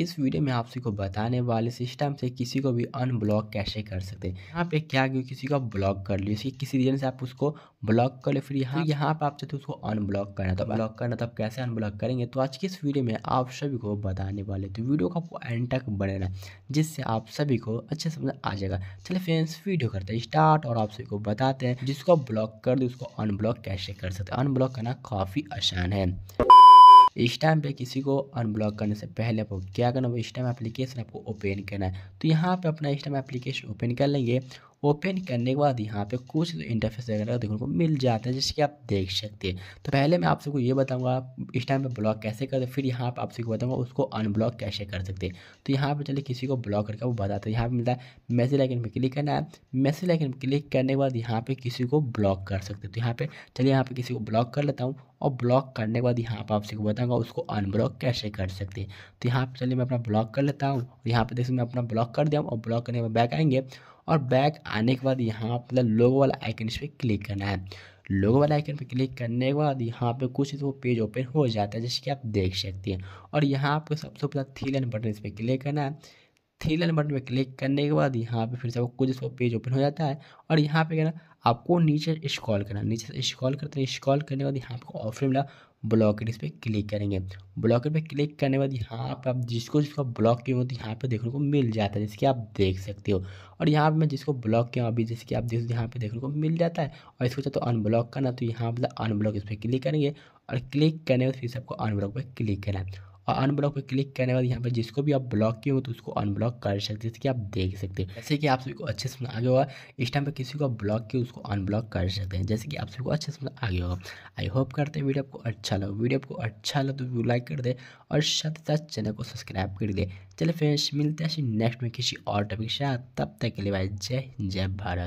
इस वीडियो में आप सभी को बताने वाले सिस्टम से किसी को भी अनब्लॉक कैसे कर सकते हैं यहाँ पे क्या क्यों किसी को ब्लॉक कर लियो किसी रीजन से आप उसको ब्लॉक कर लो फिर यहाँ हाँ। यहाँ पे आप चाहते उसको अनब्लॉक करना तो ब्लॉक करना तो आप कैसे अनब्लॉक करेंगे तो आज की इस वीडियो में आप सभी को बताने वाले तो वीडियो का आपको एंड तक बने रहना जिससे आप सभी को अच्छे समझ आ जाएगा चले फ्रेंड्स वीडियो करते हैं स्टार्ट और आप सभी को बताते हैं जिसको ब्लॉक कर दो उसको अनब्लॉक कैसे कर सकते हैं अनब्लॉक करना काफ़ी आसान है इस टाइम पे किसी को अनब्लॉक करने से पहले आपको क्या करना वो इस टाइम एप्लीकेशन आपको ओपन करना है तो यहाँ पे अपना इस टाइम एप्लीकेशन ओपन कर लेंगे ओपन करने के बाद यहाँ पे कुछ इंटरफेस वगैरह देखने को मिल जाता है जिसके आप देख सकते हैं तो पहले मैं आप सबको ये बताऊँगा आप इस टाइम पर ब्लॉक कैसे करते फिर यहाँ पर आप सबको बताऊँगा उसको अनब्लॉक कैसे कर सकते हैं तो यहाँ पर चलिए किसी को ब्लॉक करके वो बताते हैं यहाँ पर मिलता है मैसेज लाइकन पर क्लिक करना है मैसेज लाइकन पर क्लिक करने के बाद यहाँ पर किसी को ब्लॉक कर सकते तो यहाँ पर चलिए यहाँ पर किसी को ब्लॉक कर लेता हूँ और ब्लॉक करने के बाद यहाँ पर आपसे बताऊँगा उसको अनब्लॉक कैसे कर सकते हैं तो यहाँ पर चलिए मैं अपना ब्लॉक कर लेता हूँ यहाँ पर देखिए मैं अपना ब्लॉक कर दिया हूँ और ब्लॉक करने के बाद बैक आएंगे और बैक आने के बाद यहाँ मतलब लोगो वाला आइकन इस पर क्लिक करना है लोगो वाला आइकन पर क्लिक करने के बाद यहाँ पे कुछ तो पेज ओपन हो जाता है जैसे कि आप देख सकते हैं और यहाँ आपको सबसे पहला थ्री लाइन बटन इस पर क्लिक करना है थ्री लाइन बटन पर क्लिक करने के बाद यहाँ पे फिर से आपको कुछ पेज ओपन हो जाता है और यहाँ पे ना आपको नीचे स्क्रॉल करना नीचे से स्क्रॉल करते हैं स्क्रॉल करने के बाद यहाँ आपको ऑफर मिला ब्लॉकेट इस पर क्लिक करेंगे ब्लॉकेट पे क्लिक करने के बाद यहाँ पर आप जिसको जिसको ब्लॉक किए हो तो यहाँ पे देखने को मिल जाता है जिसकी आप देख सकते हो और यहाँ पे मैं जिसको ब्लॉक किया अभी जिसकी आप देख यहाँ पे देखने को मिल जाता है और इसको चाहते तो अनब्लॉक करना तो यहाँ मतलब अनब्लॉक इस पर क्लिक करेंगे और क्लिक करने के बाद फिर से आपको अनब्लॉक पर क्लिक करना है और अनब्लॉक पर क्लिक करने के बाद यहाँ पर जिसको भी आप ब्लॉक किए हो तो उसको अनब्लॉक कर सकते जैसे कि आप देख सकते हैं जैसे कि आप सभी को अच्छे से आगे आ होगा इस टाइम पर किसी को ब्लॉक किए उसको अनब्लॉक कर सकते हैं जैसे कि आप सभी को अच्छे से आगे होगा आई होप करते हैं वीडियो आपको अच्छा लगा वीडियो आपको अच्छा लगा तो वीडियो लाइक कर दे और साथ ही साथ चैनल को सब्सक्राइब कर दे चले फ्रेंड्स मिलते हैं नेक्स्ट में किसी और टॉपिक के साथ तब तक के लिए भाई जय जय भारत